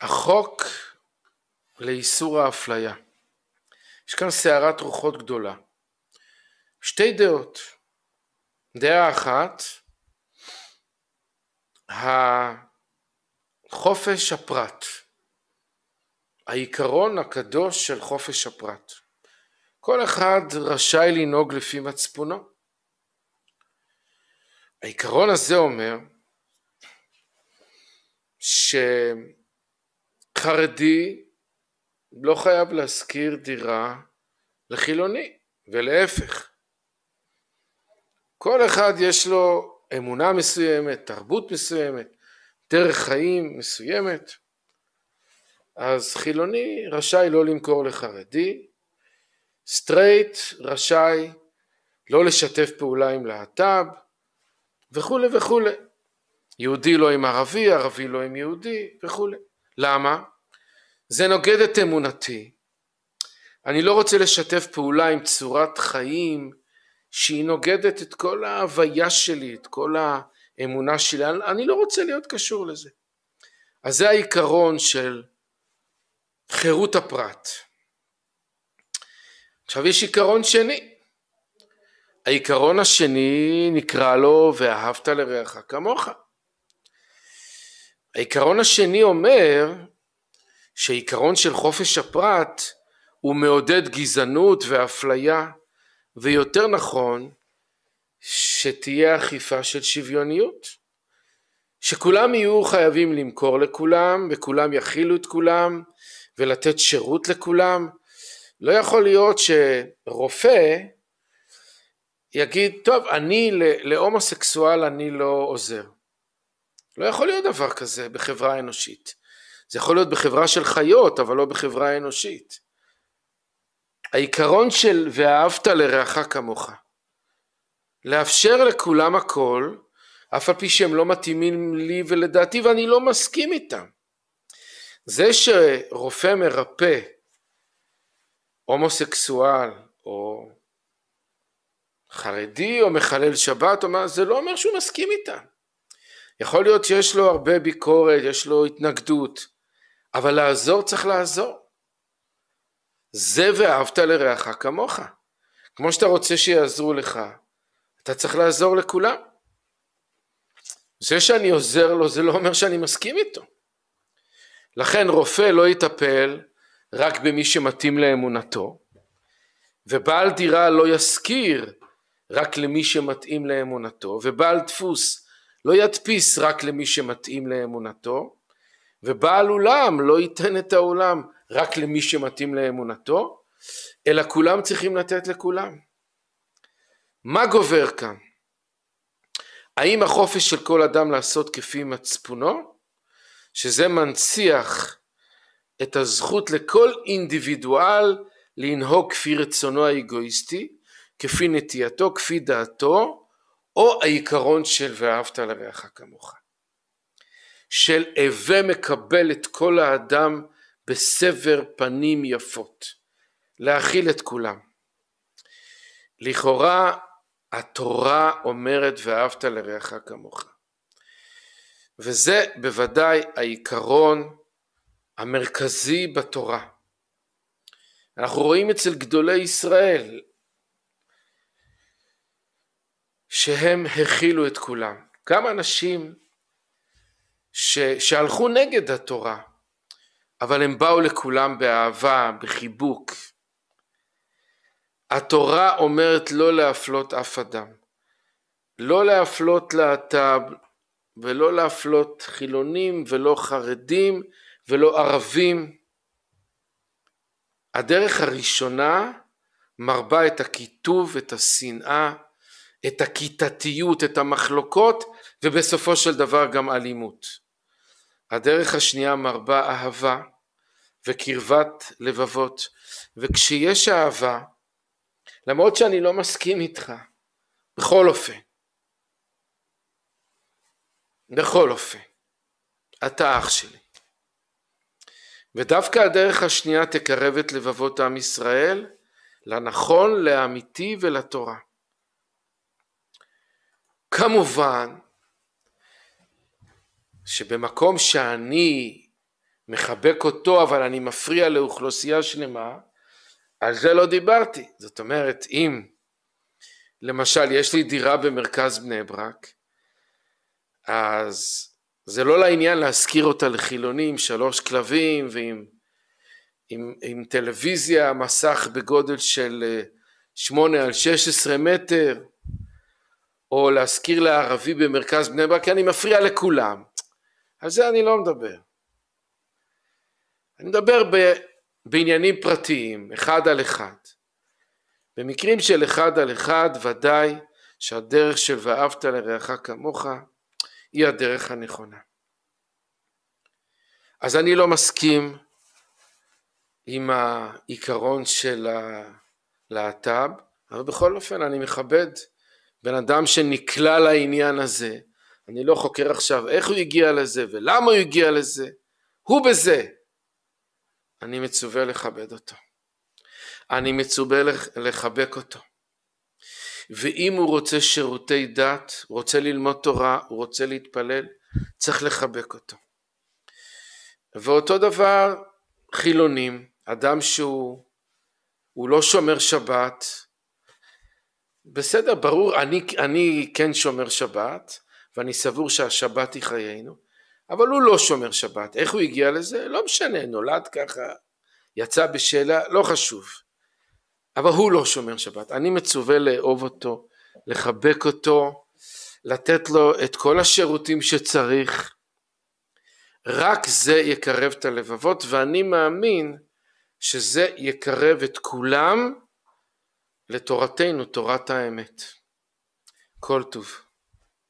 החוק לאיסור האפליה. יש כאן סערת רוחות גדולה. שתי דעות. דעה אחת, חופש הפרט, העיקרון הקדוש של חופש הפרט. כל אחד רשאי לנהוג לפי מצפונו. העיקרון הזה אומר ש... חרדי לא חייב להשכיר דירה לחילוני, ולהפך. כל אחד יש לו אמונה מסוימת, תרבות מסוימת, דרך חיים מסוימת, אז חילוני רשאי לא למכור לחרדי, סטרייט רשאי לא לשתף פעולה עם להט"ב וכולי וכולי. יהודי לא עם ערבי, ערבי לא עם יהודי וכולי. למה? זה נוגד את אמונתי. אני לא רוצה לשתף פעולה עם צורת חיים שהיא נוגדת את כל ההוויה שלי, את כל האמונה שלי, אני לא רוצה להיות קשור לזה. אז זה העיקרון של חירות הפרט. עכשיו יש עיקרון שני. העיקרון השני נקרא לו ואהבת לרעך כמוך. העיקרון השני אומר שעיקרון של חופש הפרט הוא מעודד גזענות ואפליה ויותר נכון שתהיה אכיפה של שוויוניות שכולם יהיו חייבים למכור לכולם וכולם יכילו את כולם ולתת שירות לכולם לא יכול להיות שרופא יגיד טוב אני להומוסקסואל אני לא עוזר לא יכול להיות דבר כזה בחברה האנושית. זה יכול להיות בחברה של חיות, אבל לא בחברה האנושית. העיקרון של ואהבת לרעך כמוך. לאפשר לכולם הכל, אף על פי שהם לא מתאימים לי ולדעתי ואני לא מסכים איתם. זה שרופא מרפא הומוסקסואל או חרדי או מחלל שבת, או מה, זה לא אומר שהוא מסכים איתם. יכול להיות שיש לו הרבה ביקורת, יש לו התנגדות, אבל לעזור צריך לעזור. זה ואהבת לרעך כמוך. כמו שאתה רוצה שיעזרו לך, אתה צריך לעזור לכולם. זה שאני עוזר לו זה לא אומר שאני מסכים איתו. לכן רופא לא יטפל רק במי שמתאים לאמונתו, ובעל דירה לא ישכיר רק למי שמתאים לאמונתו, ובעל דפוס לא ידפיס רק למי שמתאים לאמונתו, ובעל אולם לא ייתן את האולם רק למי שמתאים לאמונתו, אלא כולם צריכים לתת לכולם. מה גובר כאן? האם החופש של כל אדם לעשות כפי מצפונו, שזה מנציח את הזכות לכל אינדיבידואל לנהוג כפי רצונו האגואיסטי, כפי נטייתו, כפי דעתו, או העיקרון של ואהבת לרעך כמוך. של הווה מקבל את כל האדם בסבר פנים יפות, להכיל את כולם. לכאורה התורה אומרת ואהבת לרעך כמוך. וזה בוודאי העיקרון המרכזי בתורה. אנחנו רואים אצל גדולי ישראל, שהם הכילו את כולם. גם אנשים ש, שהלכו נגד התורה, אבל הם באו לכולם באהבה, בחיבוק. התורה אומרת לא להפלות אף אדם. לא להפלות להט"ב, ולא להפלות חילונים, ולא חרדים, ולא ערבים. הדרך הראשונה מרבה את הקיטוב, את השנאה, את הכיתתיות, את המחלוקות, ובסופו של דבר גם אלימות. הדרך השנייה מרבה אהבה וקרבת לבבות, וכשיש אהבה, למרות שאני לא מסכים איתך, בכל אופן, בכל אופן, אתה אח שלי. ודווקא הדרך השנייה תקרב את לבבות עם ישראל לנכון, לאמיתי ולתורה. כמובן שבמקום שאני מחבק אותו אבל אני מפריע לאוכלוסייה שלמה, על זה לא דיברתי. זאת אומרת, אם למשל יש לי דירה במרכז בני ברק, אז זה לא לעניין להשכיר אותה לחילונים, שלוש כלבים ועם עם, עם טלוויזיה, מסך בגודל של אה, שמונה על שש עשרה מטר, או להזכיר לערבי במרכז בני ברק, כי אני מפריע לכולם. על זה אני לא מדבר. אני מדבר ב, בעניינים פרטיים, אחד על אחד. במקרים של אחד על אחד, ודאי שהדרך של ואהבת לרעך כמוך היא הדרך הנכונה. אז אני לא מסכים עם העיקרון של הלהט"ב, אבל בכל אופן אני מכבד בן אדם שנקלע לעניין הזה, אני לא חוקר עכשיו איך הוא הגיע לזה ולמה הוא הגיע לזה, הוא בזה. אני מצווה לכבד אותו. אני מצווה לחבק אותו. ואם הוא רוצה שירותי דת, הוא רוצה ללמוד תורה, הוא רוצה להתפלל, צריך לחבק אותו. ואותו דבר חילונים, אדם שהוא לא שומר שבת, בסדר, ברור, אני, אני כן שומר שבת, ואני סבור שהשבת היא חיינו, אבל הוא לא שומר שבת. איך הוא הגיע לזה? לא משנה, נולד ככה, יצא בשאלה, לא חשוב. אבל הוא לא שומר שבת. אני מצווה לאהוב אותו, לחבק אותו, לתת לו את כל השירותים שצריך. רק זה יקרב את הלבבות, ואני מאמין שזה יקרב את כולם לתורתנו תורת האמת. כל טוב.